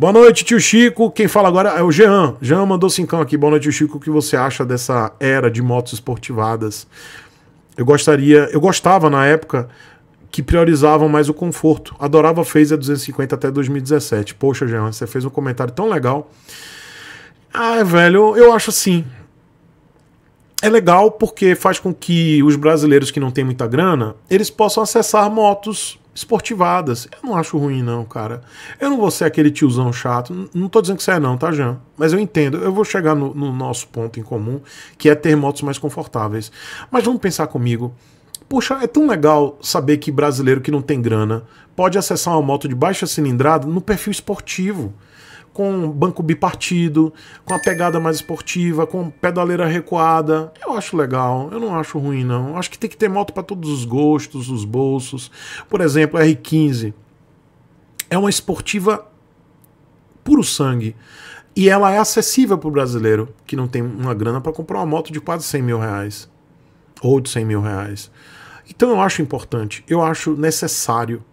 Boa noite, tio Chico. Quem fala agora é o Jean. Jean mandou cincão aqui. Boa noite, tio Chico. O que você acha dessa era de motos esportivadas? Eu gostaria, eu gostava na época que priorizavam mais o conforto. Adorava fez a 250 até 2017. Poxa, Jean, você fez um comentário tão legal. Ah, velho, eu acho assim. É legal porque faz com que os brasileiros que não têm muita grana, eles possam acessar motos esportivadas. Eu não acho ruim, não, cara. Eu não vou ser aquele tiozão chato. Não tô dizendo que você é, não, tá, Jean? Mas eu entendo. Eu vou chegar no, no nosso ponto em comum, que é ter motos mais confortáveis. Mas vamos pensar comigo. Poxa, é tão legal saber que brasileiro que não tem grana pode acessar uma moto de baixa cilindrada no perfil esportivo com banco bipartido, com a pegada mais esportiva, com pedaleira recuada. Eu acho legal, eu não acho ruim não. Eu acho que tem que ter moto para todos os gostos, os bolsos. Por exemplo, a R15 é uma esportiva puro sangue. E ela é acessível para o brasileiro que não tem uma grana para comprar uma moto de quase 100 mil reais ou de 100 mil reais. Então eu acho importante, eu acho necessário,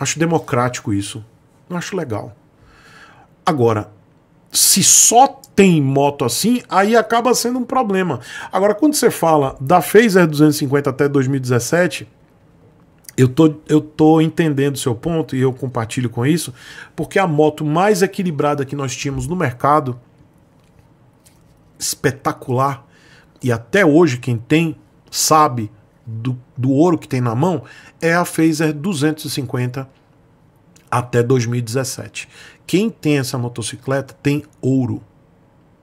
acho democrático isso, eu acho legal. Agora, se só tem moto assim, aí acaba sendo um problema. Agora, quando você fala da Phaser 250 até 2017, eu tô, eu tô entendendo seu ponto e eu compartilho com isso, porque a moto mais equilibrada que nós tínhamos no mercado, espetacular, e até hoje quem tem sabe do, do ouro que tem na mão, é a Phaser 250 até 2017. Quem tem essa motocicleta tem ouro.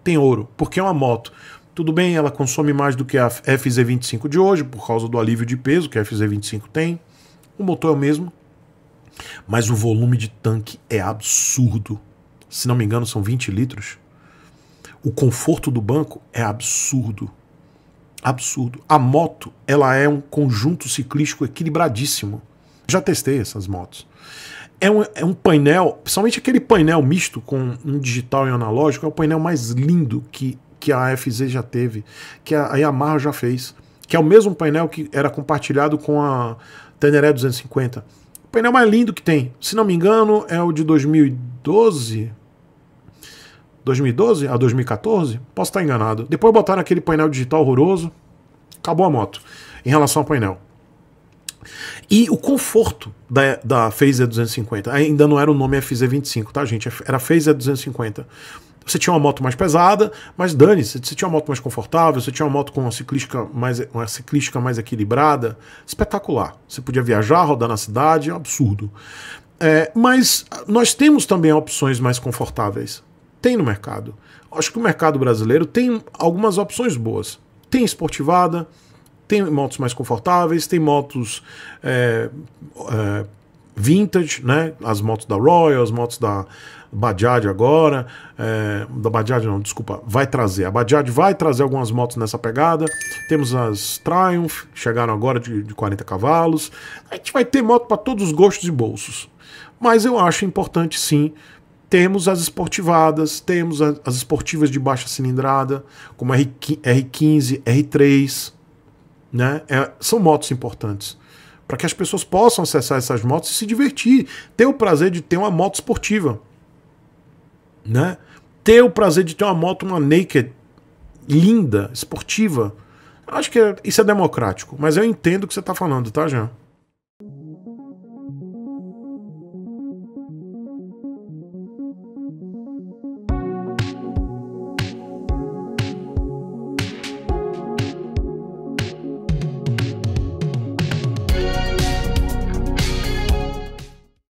Tem ouro, porque é uma moto. Tudo bem, ela consome mais do que a FZ25 de hoje, por causa do alívio de peso que a FZ25 tem. O motor é o mesmo, mas o volume de tanque é absurdo. Se não me engano, são 20 litros. O conforto do banco é absurdo. Absurdo. A moto, ela é um conjunto ciclístico equilibradíssimo. Já testei essas motos é um, é um painel, principalmente aquele painel misto com um digital e um analógico, é o painel mais lindo que, que a FZ já teve, que a Yamaha já fez. Que é o mesmo painel que era compartilhado com a Teneré 250. O painel mais lindo que tem, se não me engano, é o de 2012. 2012 a 2014? Posso estar enganado. Depois botaram aquele painel digital horroroso. Acabou a moto em relação ao painel. E o conforto da, da Phaser 250, ainda não era o nome FZ25, tá, gente? Era Phaser 250. Você tinha uma moto mais pesada, mas dane-se, você tinha uma moto mais confortável, você tinha uma moto com uma ciclística mais, uma ciclística mais equilibrada, espetacular. Você podia viajar, rodar na cidade, é um absurdo. É, mas nós temos também opções mais confortáveis. Tem no mercado. Acho que o mercado brasileiro tem algumas opções boas. Tem esportivada, tem motos mais confortáveis, tem motos é, é, vintage, né? As motos da Royal, as motos da Bajaj agora, é, da Bajaj não, desculpa, vai trazer. A Bajaj vai trazer algumas motos nessa pegada. Temos as Triumph, que chegaram agora de, de 40 cavalos. A gente vai ter moto para todos os gostos e bolsos. Mas eu acho importante sim temos as esportivadas, temos as esportivas de baixa cilindrada, como R15, R3, né? É, são motos importantes. Para que as pessoas possam acessar essas motos e se divertir. Ter o prazer de ter uma moto esportiva. Né? Ter o prazer de ter uma moto, uma naked, linda, esportiva. Acho que é, isso é democrático. Mas eu entendo o que você está falando, tá, Jean?